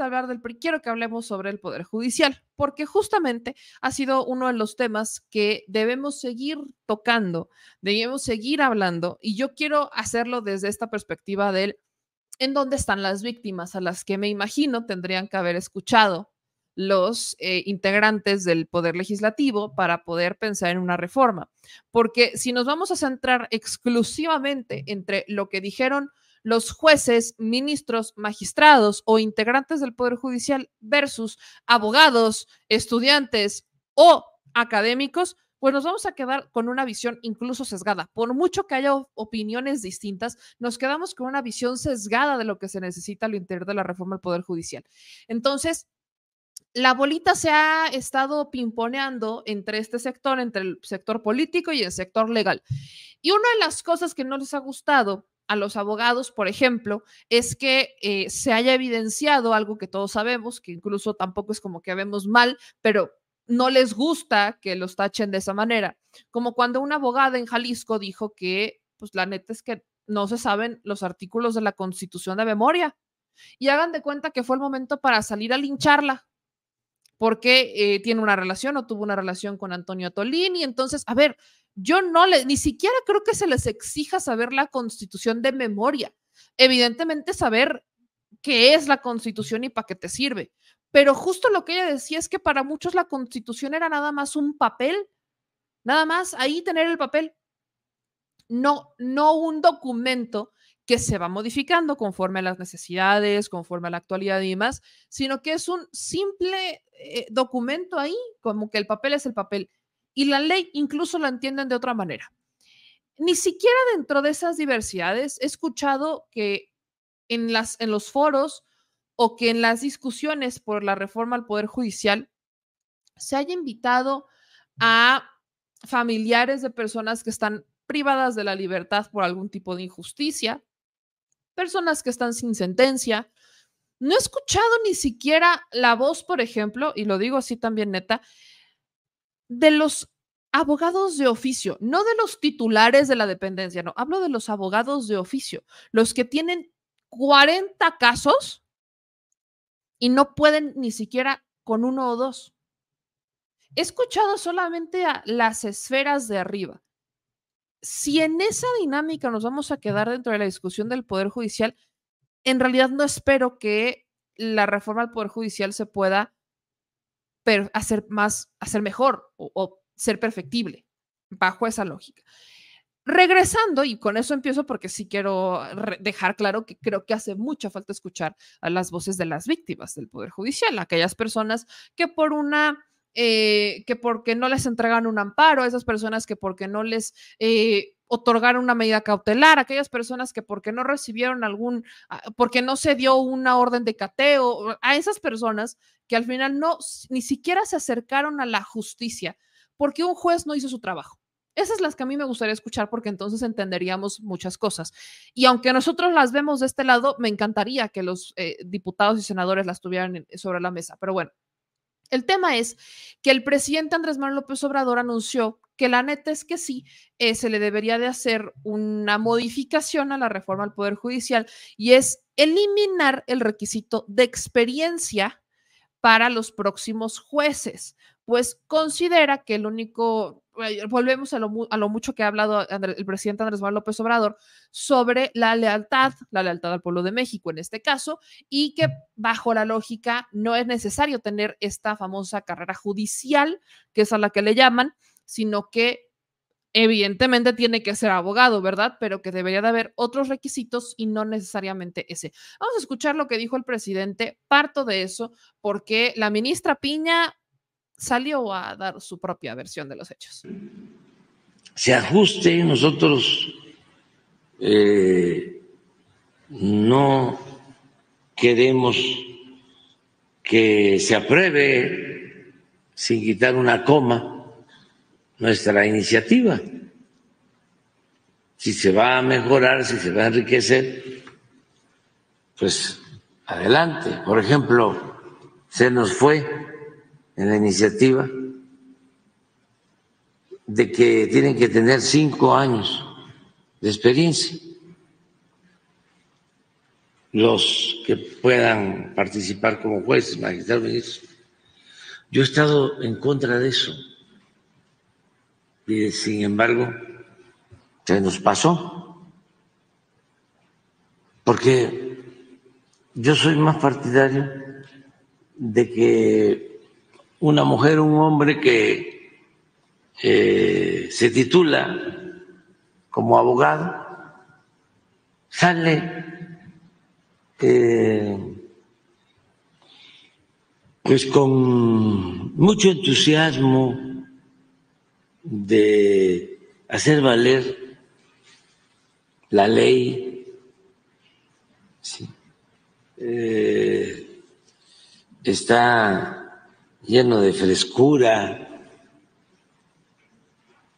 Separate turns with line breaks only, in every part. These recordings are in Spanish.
hablar del PRI, quiero que hablemos sobre el Poder Judicial, porque justamente ha sido uno de los temas que debemos seguir tocando, debemos seguir hablando, y yo quiero hacerlo desde esta perspectiva del en dónde están las víctimas a las que me imagino tendrían que haber escuchado los eh, integrantes del Poder Legislativo para poder pensar en una reforma. Porque si nos vamos a centrar exclusivamente entre lo que dijeron los jueces, ministros, magistrados o integrantes del Poder Judicial versus abogados, estudiantes o académicos, pues nos vamos a quedar con una visión incluso sesgada. Por mucho que haya opiniones distintas, nos quedamos con una visión sesgada de lo que se necesita al interior de la reforma del Poder Judicial. Entonces, la bolita se ha estado pimponeando entre este sector, entre el sector político y el sector legal. Y una de las cosas que no les ha gustado a los abogados, por ejemplo, es que eh, se haya evidenciado algo que todos sabemos, que incluso tampoco es como que vemos mal, pero no les gusta que los tachen de esa manera. Como cuando una abogada en Jalisco dijo que, pues la neta es que no se saben los artículos de la Constitución de memoria. Y hagan de cuenta que fue el momento para salir a lincharla porque eh, tiene una relación o tuvo una relación con Antonio Tolini. Entonces, a ver, yo no le, ni siquiera creo que se les exija saber la constitución de memoria. Evidentemente, saber qué es la constitución y para qué te sirve. Pero justo lo que ella decía es que para muchos la constitución era nada más un papel, nada más ahí tener el papel, no, no un documento que se va modificando conforme a las necesidades, conforme a la actualidad y demás, sino que es un simple eh, documento ahí, como que el papel es el papel. Y la ley incluso la entienden de otra manera. Ni siquiera dentro de esas diversidades he escuchado que en, las, en los foros o que en las discusiones por la reforma al Poder Judicial se haya invitado a familiares de personas que están privadas de la libertad por algún tipo de injusticia, personas que están sin sentencia. No he escuchado ni siquiera la voz, por ejemplo, y lo digo así también neta, de los abogados de oficio, no de los titulares de la dependencia, no, hablo de los abogados de oficio, los que tienen 40 casos y no pueden ni siquiera con uno o dos. He escuchado solamente a las esferas de arriba si en esa dinámica nos vamos a quedar dentro de la discusión del Poder Judicial, en realidad no espero que la reforma al Poder Judicial se pueda hacer más, hacer mejor o, o ser perfectible bajo esa lógica. Regresando, y con eso empiezo porque sí quiero dejar claro que creo que hace mucha falta escuchar a las voces de las víctimas del Poder Judicial, aquellas personas que por una eh, que porque no les entregaron un amparo, a esas personas que porque no les eh, otorgaron una medida cautelar, a aquellas personas que porque no recibieron algún, ah, porque no se dio una orden de cateo, a esas personas que al final no, ni siquiera se acercaron a la justicia porque un juez no hizo su trabajo. Esas las que a mí me gustaría escuchar porque entonces entenderíamos muchas cosas. Y aunque nosotros las vemos de este lado, me encantaría que los eh, diputados y senadores las tuvieran sobre la mesa. Pero bueno, el tema es que el presidente Andrés Manuel López Obrador anunció que la neta es que sí, eh, se le debería de hacer una modificación a la reforma al Poder Judicial y es eliminar el requisito de experiencia para los próximos jueces pues considera que el único, eh, volvemos a lo, a lo mucho que ha hablado el presidente Andrés Manuel López Obrador sobre la lealtad, la lealtad al pueblo de México en este caso, y que bajo la lógica no es necesario tener esta famosa carrera judicial, que es a la que le llaman, sino que evidentemente tiene que ser abogado, ¿verdad? Pero que debería de haber otros requisitos y no necesariamente ese. Vamos a escuchar lo que dijo el presidente, parto de eso, porque la ministra Piña salió a dar su propia versión de los hechos.
Se ajuste, y nosotros eh, no queremos que se apruebe sin quitar una coma nuestra iniciativa. Si se va a mejorar, si se va a enriquecer, pues adelante. Por ejemplo, se nos fue en la iniciativa de que tienen que tener cinco años de experiencia los que puedan participar como jueces, magistrados, ministros. Yo he estado en contra de eso. Y sin embargo, se nos pasó. Porque yo soy más partidario de que una mujer, un hombre que eh, se titula como abogado, sale eh, pues con mucho entusiasmo de hacer valer la ley, sí. Eh, está lleno de frescura,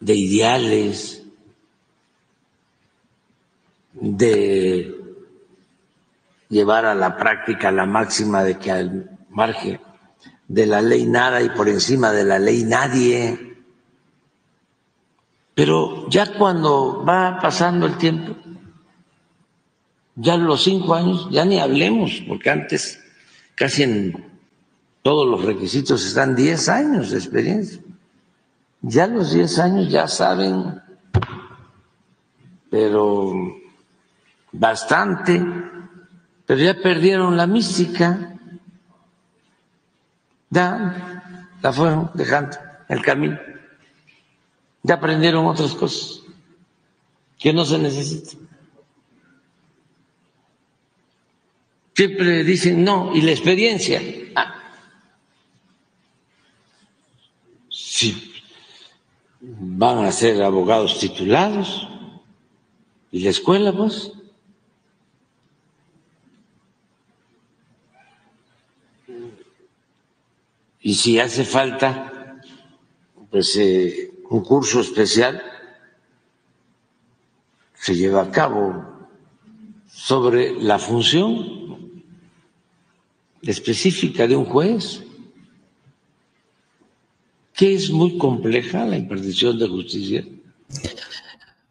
de ideales, de llevar a la práctica la máxima de que al margen de la ley nada y por encima de la ley nadie. Pero ya cuando va pasando el tiempo, ya los cinco años, ya ni hablemos, porque antes casi en todos los requisitos están 10 años de experiencia. Ya los 10 años ya saben, pero bastante, pero ya perdieron la mística, ya la fueron dejando el camino, ya aprendieron otras cosas que no se necesitan. Siempre dicen no, y la experiencia. van a ser abogados titulados. ¿Y la escuela, pues? Y si hace falta, pues, eh, un curso especial se lleva a cabo sobre la función específica de un juez que es muy compleja la impartición de justicia.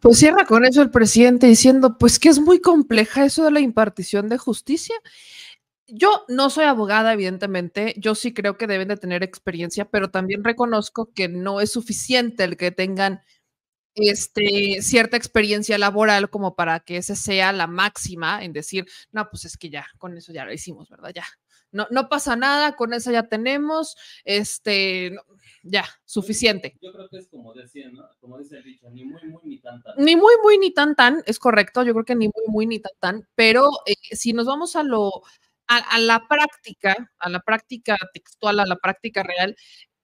Pues cierra con eso el presidente diciendo, pues que es muy compleja eso de la impartición de justicia. Yo no soy abogada, evidentemente, yo sí creo que deben de tener experiencia, pero también reconozco que no es suficiente el que tengan este, cierta experiencia laboral como para que esa sea la máxima en decir, no, pues es que ya, con eso ya lo hicimos, ¿verdad? Ya, no, no pasa nada, con esa ya tenemos, este, ya, suficiente.
Yo creo que es como decía, ¿no? Como dice el dicho, ni muy, muy, ni tan, tan. Ni muy,
muy, ni tan, tan, es correcto, yo creo que ni muy, muy, ni tan, tan, pero eh, si nos vamos a lo, a, a la práctica, a la práctica textual, a la práctica real,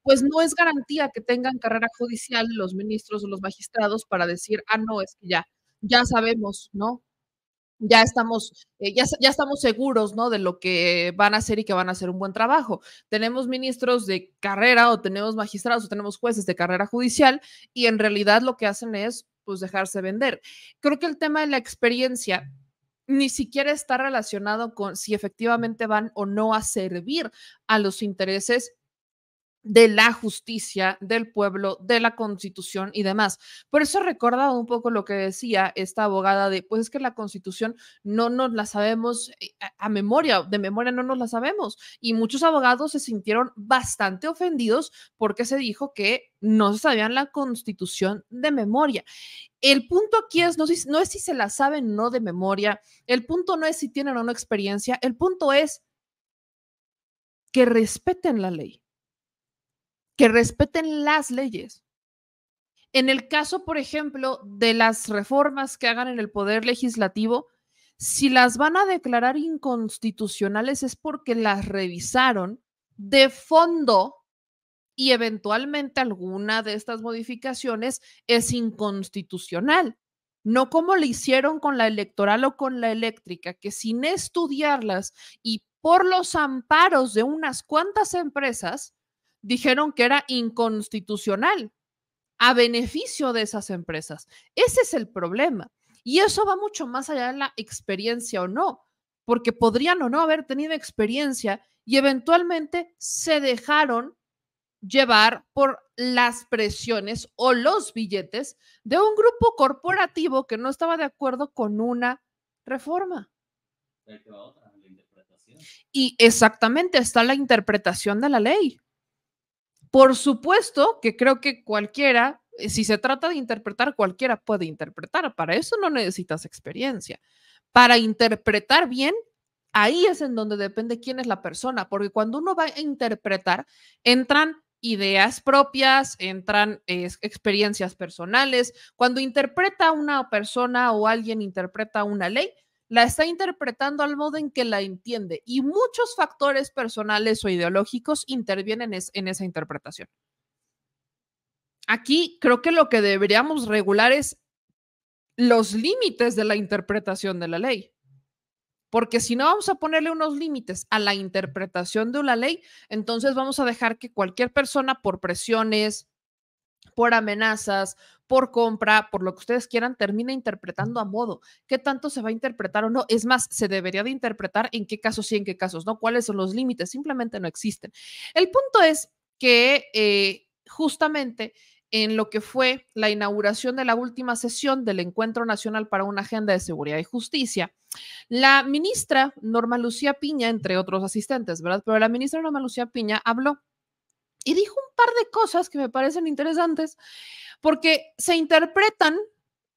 pues no es garantía que tengan carrera judicial los ministros o los magistrados para decir, ah, no, es que ya, ya sabemos, ¿no? ya estamos, eh, ya, ya, estamos seguros, ¿no? De lo que van a hacer y que van a hacer un buen trabajo. Tenemos ministros de carrera o tenemos magistrados o tenemos jueces de carrera judicial y en realidad lo que hacen es, pues, dejarse vender. Creo que el tema de la experiencia ni siquiera está relacionado con si efectivamente van o no a servir a los intereses de la justicia, del pueblo, de la constitución y demás. Por eso recuerda un poco lo que decía esta abogada de, pues es que la constitución no nos la sabemos eh, a, memoria, de memoria no nos la sabemos. Y muchos abogados se sintieron bastante ofendidos porque se dijo que no sabían la constitución de memoria. El punto aquí es no, no es si se la saben no de memoria, el punto no es si tienen o no experiencia, el punto es que respeten la ley que respeten las leyes. En el caso, por ejemplo, de las reformas que hagan en el Poder Legislativo, si las van a declarar inconstitucionales es porque las revisaron de fondo y eventualmente alguna de estas modificaciones es inconstitucional. No como le hicieron con la electoral o con la eléctrica, que sin estudiarlas y por los amparos de unas cuantas empresas, dijeron que era inconstitucional a beneficio de esas empresas. Ese es el problema. Y eso va mucho más allá de la experiencia o no, porque podrían o no haber tenido experiencia y eventualmente se dejaron llevar por las presiones o los billetes de un grupo corporativo que no estaba de acuerdo con una reforma. Y exactamente está la interpretación de la ley. Por supuesto que creo que cualquiera, eh, si se trata de interpretar, cualquiera puede interpretar. Para eso no necesitas experiencia. Para interpretar bien, ahí es en donde depende quién es la persona, porque cuando uno va a interpretar, entran ideas propias, entran experiencias personales. Cuando interpreta una persona o alguien interpreta una ley, la está interpretando al modo en que la entiende y muchos factores personales o ideológicos intervienen en esa interpretación. Aquí creo que lo que deberíamos regular es los límites de la interpretación de la ley. Porque si no vamos a ponerle unos límites a la interpretación de una ley, entonces vamos a dejar que cualquier persona por presiones, por amenazas, por compra, por lo que ustedes quieran, termina interpretando a modo. ¿Qué tanto se va a interpretar o no? Es más, se debería de interpretar en qué casos sí, en qué casos no, cuáles son los límites, simplemente no existen. El punto es que eh, justamente en lo que fue la inauguración de la última sesión del Encuentro Nacional para una Agenda de Seguridad y Justicia. La ministra Norma Lucía Piña, entre otros asistentes, ¿verdad? Pero la ministra Norma Lucía Piña habló y dijo un par de cosas que me parecen interesantes, porque se interpretan,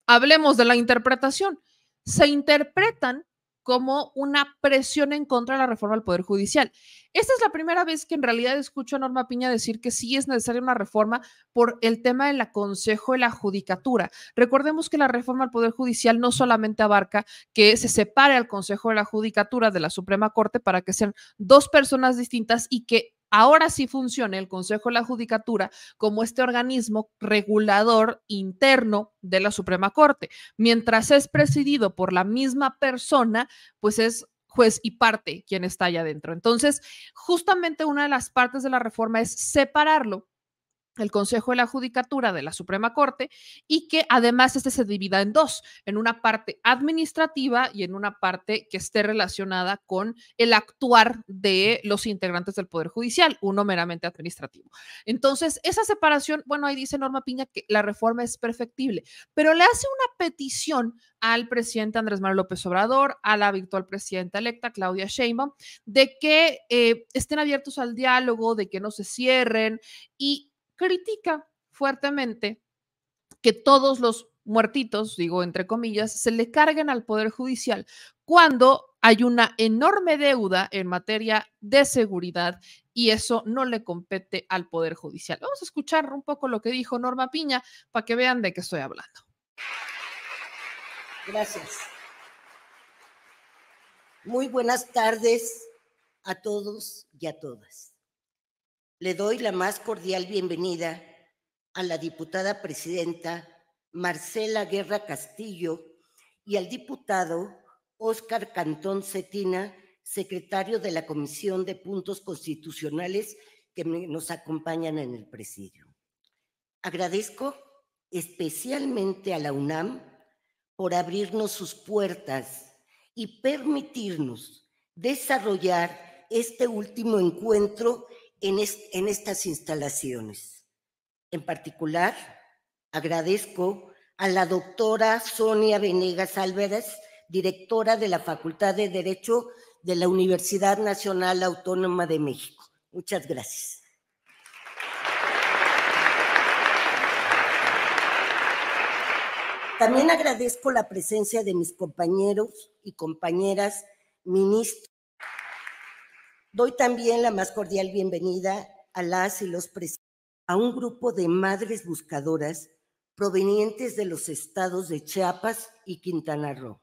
hablemos de la interpretación, se interpretan como una presión en contra de la reforma al Poder Judicial. Esta es la primera vez que en realidad escucho a Norma Piña decir que sí es necesaria una reforma por el tema del Consejo de la judicatura. Recordemos que la reforma al Poder Judicial no solamente abarca que se separe al Consejo de la Judicatura de la Suprema Corte para que sean dos personas distintas y que ahora sí funciona el Consejo de la Judicatura como este organismo regulador interno de la Suprema Corte. Mientras es presidido por la misma persona, pues es juez y parte quien está allá adentro. Entonces, justamente una de las partes de la reforma es separarlo el Consejo de la Judicatura de la Suprema Corte y que además este se divida en dos, en una parte administrativa y en una parte que esté relacionada con el actuar de los integrantes del Poder Judicial, uno meramente administrativo. Entonces, esa separación, bueno, ahí dice Norma Piña que la reforma es perfectible, pero le hace una petición al presidente Andrés Manuel López Obrador, a la virtual presidenta electa Claudia Sheinbaum, de que eh, estén abiertos al diálogo, de que no se cierren y critica fuertemente que todos los muertitos, digo entre comillas, se le carguen al Poder Judicial cuando hay una enorme deuda en materia de seguridad y eso no le compete al Poder Judicial. Vamos a escuchar un poco lo que dijo Norma Piña para que vean de qué estoy hablando.
Gracias. Muy buenas tardes a todos y a todas le doy la más cordial bienvenida a la diputada presidenta Marcela Guerra Castillo y al diputado Óscar Cantón Cetina, secretario de la Comisión de Puntos Constitucionales que nos acompañan en el presidio. Agradezco especialmente a la UNAM por abrirnos sus puertas y permitirnos desarrollar este último encuentro en, estas instalaciones. En particular, agradezco a la doctora Sonia Venegas Álvarez, directora de la Facultad de Derecho de la Universidad Nacional Autónoma de México. Muchas gracias. También agradezco la presencia de mis compañeros y compañeras ministros Doy también la más cordial bienvenida a las y los a un grupo de madres buscadoras provenientes de los estados de Chiapas y Quintana Roo.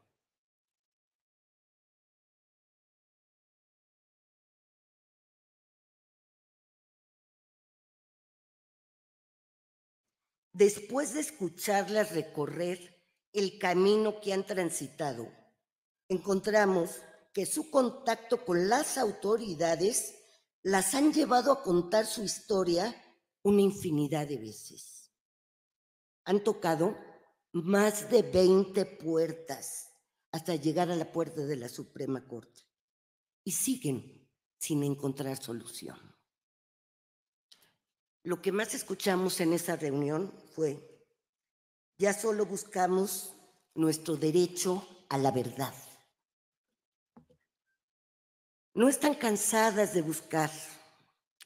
Después de escucharlas recorrer el camino que han transitado, encontramos que su contacto con las autoridades las han llevado a contar su historia una infinidad de veces. Han tocado más de 20 puertas hasta llegar a la puerta de la Suprema Corte y siguen sin encontrar solución. Lo que más escuchamos en esa reunión fue, ya solo buscamos nuestro derecho a la verdad no están cansadas de buscar,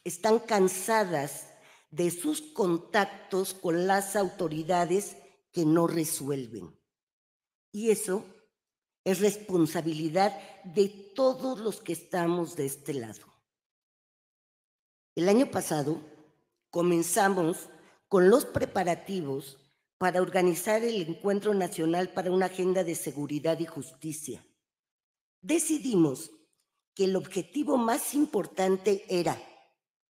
están cansadas de sus contactos con las autoridades que no resuelven. Y eso es responsabilidad de todos los que estamos de este lado. El año pasado comenzamos con los preparativos para organizar el Encuentro Nacional para una Agenda de Seguridad y Justicia. Decidimos que el objetivo más importante era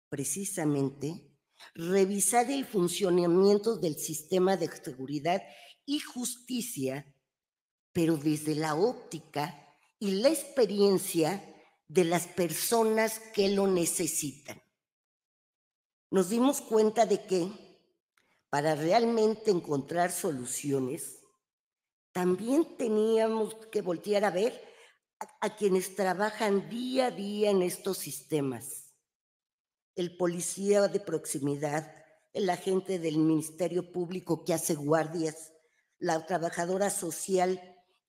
precisamente revisar el funcionamiento del sistema de seguridad y justicia, pero desde la óptica y la experiencia de las personas que lo necesitan. Nos dimos cuenta de que para realmente encontrar soluciones, también teníamos que voltear a ver a, quienes trabajan día a día en estos sistemas. El policía de proximidad, el agente del Ministerio Público que hace guardias, la trabajadora social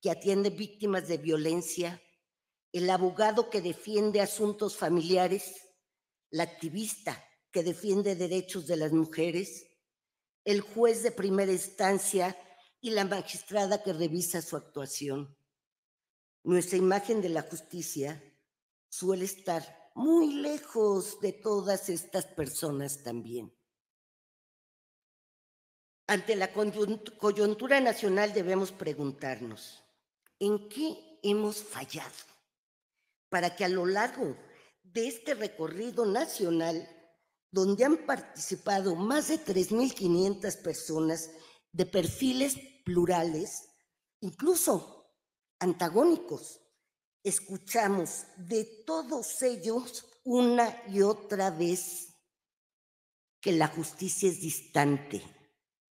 que atiende víctimas de violencia, el abogado que defiende asuntos familiares, la activista que defiende derechos de las mujeres, el juez de primera instancia y la magistrada que revisa su actuación. Nuestra imagen de la justicia suele estar muy lejos de todas estas personas también. Ante la coyuntura nacional debemos preguntarnos, ¿en qué hemos fallado? Para que a lo largo de este recorrido nacional, donde han participado más de 3.500 personas de perfiles plurales, incluso antagónicos. Escuchamos de todos ellos una y otra vez que la justicia es distante,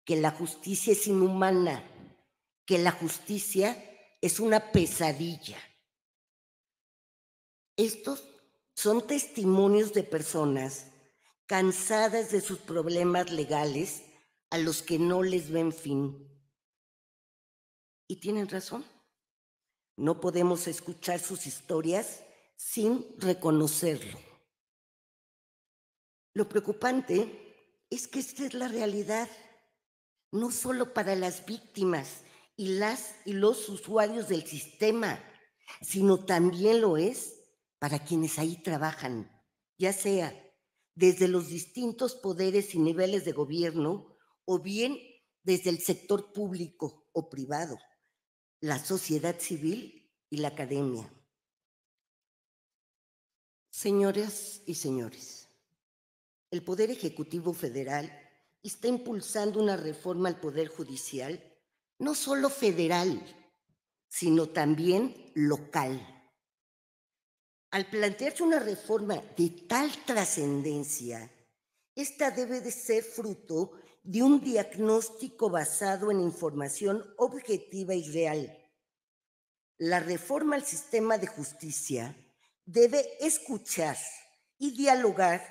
que la justicia es inhumana, que la justicia es una pesadilla. Estos son testimonios de personas cansadas de sus problemas legales a los que no les ven fin. Y tienen razón. No podemos escuchar sus historias sin reconocerlo. Lo preocupante es que esta es la realidad, no solo para las víctimas y las y los usuarios del sistema, sino también lo es para quienes ahí trabajan, ya sea desde los distintos poderes y niveles de gobierno o bien desde el sector público o privado la sociedad civil y la academia. Señoras y señores, el Poder Ejecutivo Federal está impulsando una reforma al Poder Judicial, no solo federal, sino también local. Al plantearse una reforma de tal trascendencia, esta debe de ser fruto de un diagnóstico basado en información objetiva y real. La reforma al sistema de justicia debe escuchar y dialogar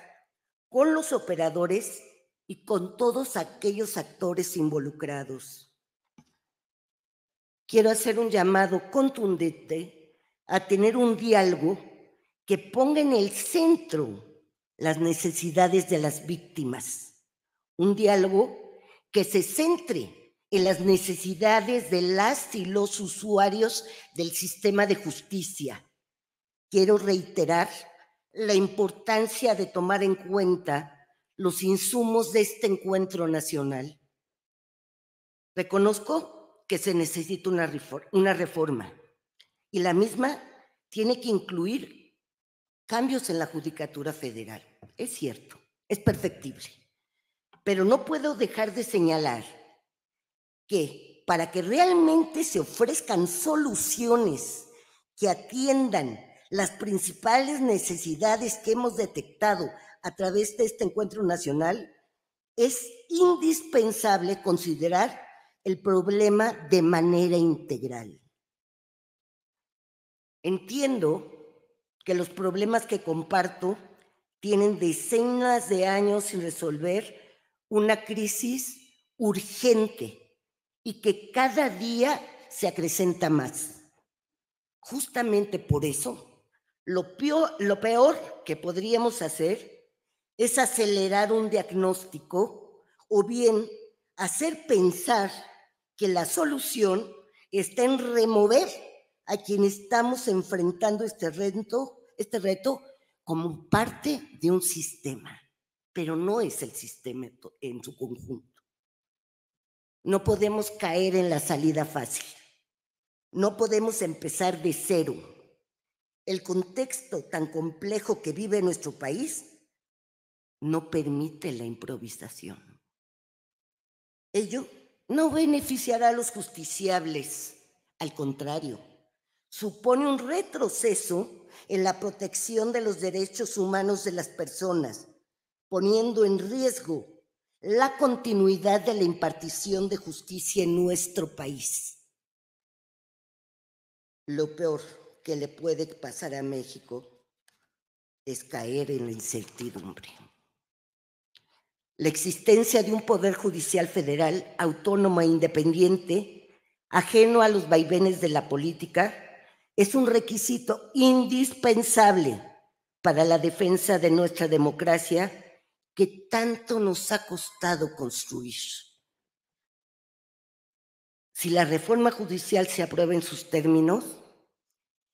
con los operadores y con todos aquellos actores involucrados. Quiero hacer un llamado contundente a tener un diálogo que ponga en el centro las necesidades de las víctimas un diálogo que se centre en las necesidades de las y los usuarios del sistema de justicia. Quiero reiterar la importancia de tomar en cuenta los insumos de este encuentro nacional. Reconozco que se necesita una, reforma y la misma tiene que incluir cambios en la Judicatura Federal. Es cierto, es perfectible pero no puedo dejar de señalar que para que realmente se ofrezcan soluciones que atiendan las principales necesidades que hemos detectado a través de este encuentro nacional, es indispensable considerar el problema de manera integral. Entiendo que los problemas que comparto tienen decenas de años sin resolver una crisis urgente y que cada día se acrecenta más. Justamente por eso, lo peor, que podríamos hacer es acelerar un diagnóstico o bien hacer pensar que la solución está en remover a quien estamos enfrentando este reto, este reto como parte de un sistema pero no es el sistema en su conjunto. No podemos caer en la salida fácil. No podemos empezar de cero. El contexto tan complejo que vive nuestro país no permite la improvisación. Ello no beneficiará a los justiciables, al contrario, supone un retroceso en la protección de los derechos humanos de las personas poniendo en riesgo la continuidad de la impartición de justicia en nuestro país. Lo peor que le puede pasar a México es caer en la incertidumbre. La existencia de un Poder Judicial Federal autónomo e independiente, ajeno a los vaivenes de la política, es un requisito indispensable para la defensa de nuestra democracia que tanto nos ha costado construir. Si la reforma judicial se aprueba en sus términos,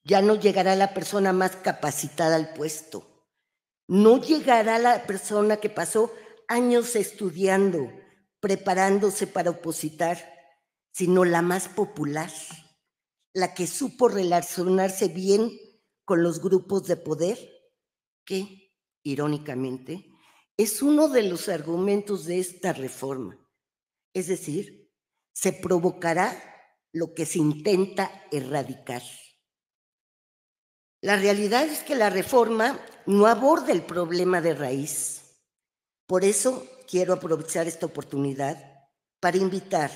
ya no llegará la persona más capacitada al puesto. No llegará la persona que pasó años estudiando, preparándose para opositar, sino la más popular, la que supo relacionarse bien con los grupos de poder que, irónicamente, es uno de los argumentos de esta reforma. Es decir, se provocará lo que se intenta erradicar. La realidad es que la reforma no aborda el problema de raíz. Por eso quiero aprovechar esta oportunidad para invitar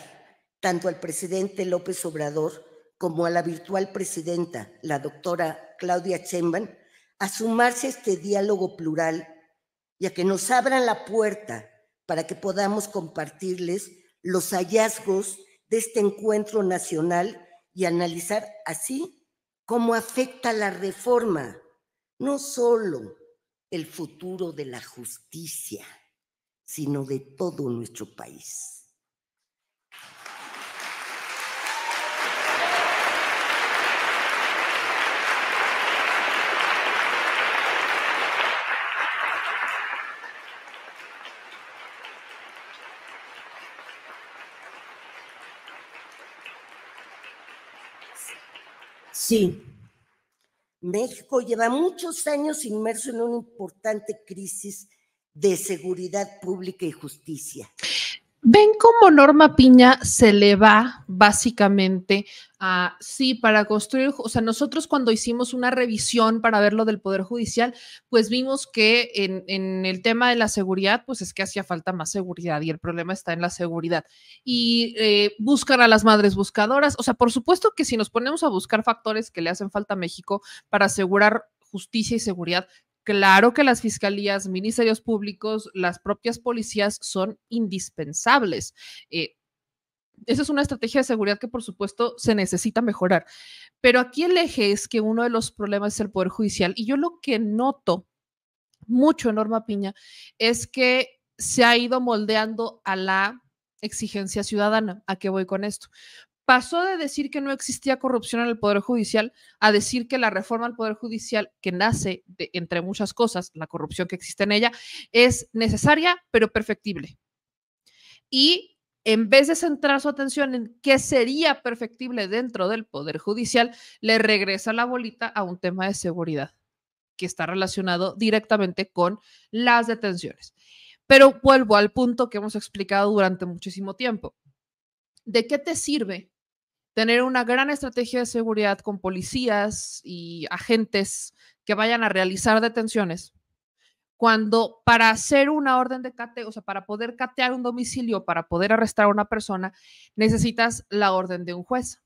tanto al presidente López Obrador como a la virtual presidenta, la doctora Claudia Chemban, a sumarse a este diálogo plural y a que nos abran la puerta para que podamos compartirles los hallazgos de este encuentro nacional y analizar así cómo afecta la reforma, no solo el futuro de la justicia, sino de todo nuestro país. Sí. México lleva muchos años inmerso en una importante crisis de seguridad pública y justicia.
Ven cómo Norma Piña se le va básicamente a, sí, para construir, o sea, nosotros cuando hicimos una revisión para ver lo del Poder Judicial, pues vimos que en, el tema de la seguridad, pues es que hacía falta más seguridad y el problema está en la seguridad. Y buscan eh, buscar a las madres buscadoras, o sea, por supuesto que si nos ponemos a buscar factores que le hacen falta a México para asegurar justicia y seguridad, Claro que las fiscalías, ministerios públicos, las propias policías son indispensables. Eh, esa es una estrategia de seguridad que por supuesto se necesita mejorar. Pero aquí el eje es que uno de los problemas es el Poder Judicial. Y yo lo que noto mucho en Norma Piña es que se ha ido moldeando a la exigencia ciudadana. ¿A qué voy con esto? pasó de decir que no existía corrupción en el Poder Judicial a decir que la reforma al Poder Judicial, que nace de, entre muchas cosas, la corrupción que existe en ella, es necesaria pero perfectible. Y en vez de centrar su atención en qué sería perfectible dentro del Poder Judicial, le regresa la bolita a un tema de seguridad que está relacionado directamente con las detenciones. Pero vuelvo al punto que hemos explicado durante muchísimo tiempo. ¿De qué te sirve tener una gran estrategia de seguridad con policías y agentes que vayan a realizar detenciones, cuando para hacer una orden de cateo, o sea, para poder catear un domicilio, para poder arrestar a una persona, necesitas la orden de un juez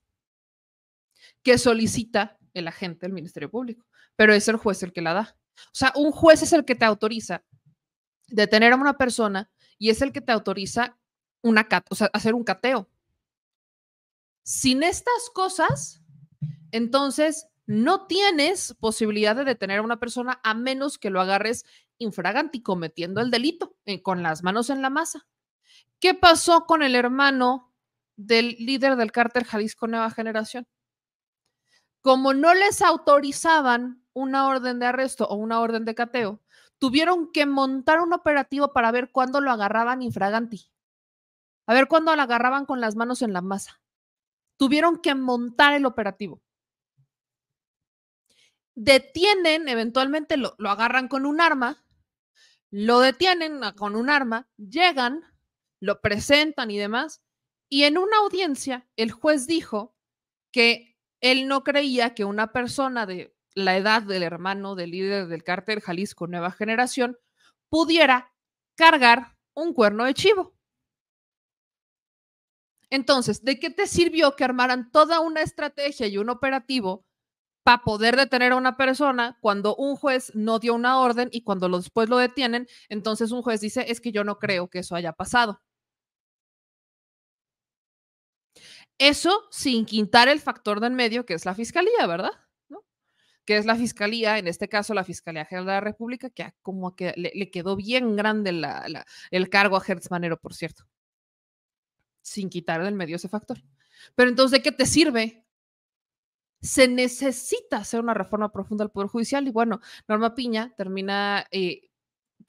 que solicita el agente del Ministerio Público, pero es el juez el que la da. O sea, un juez es el que te autoriza detener a una persona y es el que te autoriza una o hacer un cateo. Sin estas cosas, entonces no tienes posibilidad de detener a una persona a menos que lo agarres infraganti cometiendo el delito eh, con las manos en la masa. ¿Qué pasó con el hermano del líder del cártel Jalisco Nueva Generación? Como no les autorizaban una orden de arresto o una orden de cateo, tuvieron que montar un operativo para ver cuándo lo agarraban infraganti. A ver cuándo lo agarraban con las manos en la masa tuvieron que montar el operativo. Detienen, eventualmente lo, agarran con un arma, lo detienen ah, con un arma, llegan, lo presentan y demás, y en una audiencia el juez dijo que él no creía que una persona de la edad del hermano del líder del cártel Jalisco Nueva Generación pudiera cargar un cuerno de chivo. Entonces, ¿de qué te sirvió que armaran toda una estrategia y un operativo para poder detener a una persona cuando un juez no dio una orden y cuando después lo detienen, entonces un juez dice, es que yo no creo que eso haya pasado? Eso sin quitar el factor del medio, que es la fiscalía, ¿verdad? ¿No? Que es la fiscalía, en este caso la Fiscalía General de la República, que como que le, quedó bien grande el cargo a Hertz Manero, por cierto sin quitar del medio ese factor. Pero entonces, ¿de qué te sirve? Se necesita hacer una reforma profunda al Poder Judicial y bueno, Norma Piña termina eh,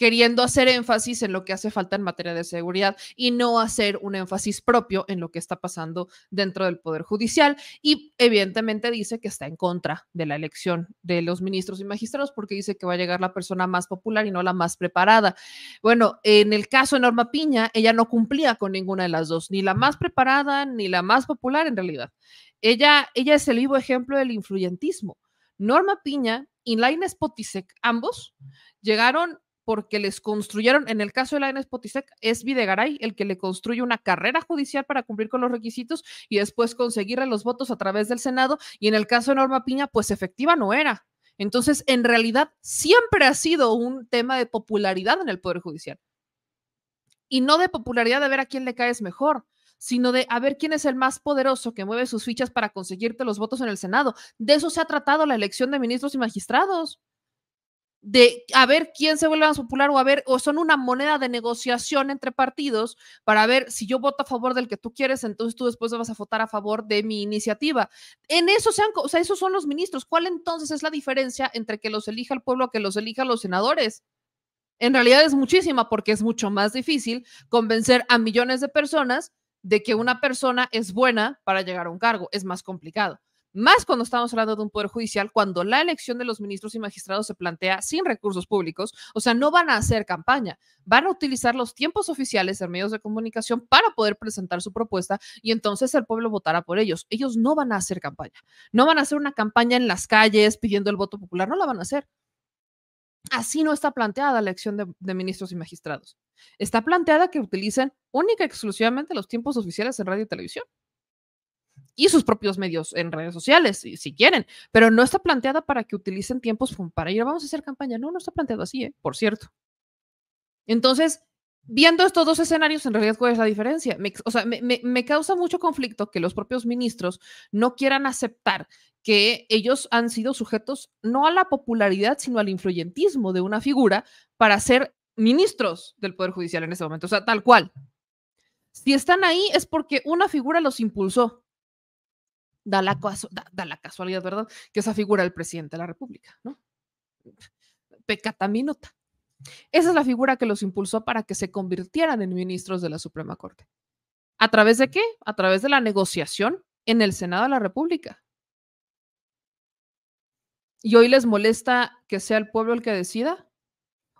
queriendo hacer énfasis en lo que hace falta en materia de seguridad y no hacer un énfasis propio en lo que está pasando dentro del Poder Judicial. Y evidentemente dice que está en contra de la elección de los ministros y magistrados porque dice que va a llegar la persona más popular y no la más preparada. Bueno, en el caso de Norma Piña, ella no cumplía con ninguna de las dos, ni la más preparada ni la más popular en realidad. Ella, ella es el vivo ejemplo del influyentismo. Norma Piña y Laines Potisek, ambos, llegaron porque les construyeron, en el caso de la ANS Potisek, es Videgaray el que le construye una carrera judicial para cumplir con los requisitos y después conseguirle los votos a través del Senado. Y en el caso de Norma Piña, pues efectiva no era. Entonces, en realidad, siempre ha sido un tema de popularidad en el Poder Judicial. Y no de popularidad de ver a quién le caes mejor, sino de a ver quién es el más poderoso que mueve sus fichas para conseguirte los votos en el Senado. De eso se ha tratado la elección de ministros y magistrados de a ver quién se vuelve más popular o a ver, o son una moneda de negociación entre partidos para ver si yo voto a favor del que tú quieres, entonces tú después vas a votar a favor de mi iniciativa. En eso sean, o sea, esos son los ministros. ¿Cuál entonces es la diferencia entre que los elija el pueblo o que los elija los senadores? En realidad es muchísima porque es mucho más difícil convencer a millones de personas de que una persona es buena para llegar a un cargo. Es más complicado más cuando estamos hablando de un poder judicial, cuando la elección de los ministros y magistrados se plantea sin recursos públicos, o sea, no van a hacer campaña, van a utilizar los tiempos oficiales en medios de comunicación para poder presentar su propuesta y entonces el pueblo votará por ellos. Ellos no van a hacer campaña, no van a hacer una campaña en las calles pidiendo el voto popular, no la van a hacer. Así no está planteada la elección de, ministros y magistrados. Está planteada que utilicen única y exclusivamente los tiempos oficiales en radio y televisión y sus propios medios en redes sociales, si, quieren, pero no está planteada para que utilicen tiempos para ir, vamos a hacer campaña. No, no está planteado así, ¿eh? por cierto. Entonces, viendo estos dos escenarios, en realidad, ¿cuál es la diferencia? o sea, me, causa mucho conflicto que los propios ministros no quieran aceptar que ellos han sido sujetos no a la popularidad, sino al influyentismo de una figura para ser ministros del Poder Judicial en ese momento, o sea, tal cual. Si están ahí es porque una figura los impulsó da la, da, la casualidad, ¿verdad? Que esa figura el presidente de la República, ¿no? Pecata Esa es la figura que los impulsó para que se convirtieran en ministros de la Suprema Corte. ¿A través de qué? A través de la negociación en el Senado de la República. Y hoy les molesta que sea el pueblo el que decida.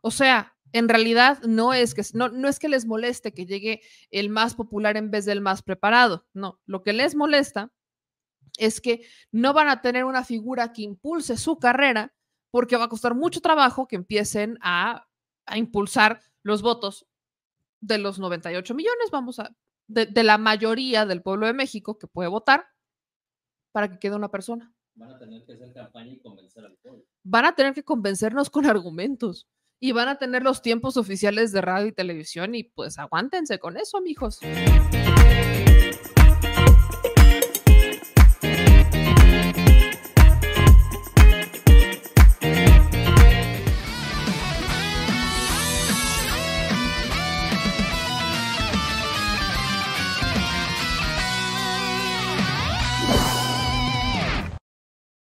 O sea, en realidad no es que no es que les moleste que llegue el más popular en vez del más preparado. No, lo que les molesta es que no van a tener una figura que impulse su carrera porque va a costar mucho trabajo que empiecen a, impulsar los votos de los 98 millones, vamos a, de, la mayoría del pueblo de México que puede votar para que quede una persona. Van a tener que hacer campaña y convencer al pueblo. Van a tener que convencernos con argumentos y van a tener los tiempos oficiales de radio y televisión y pues aguántense con eso, amigos.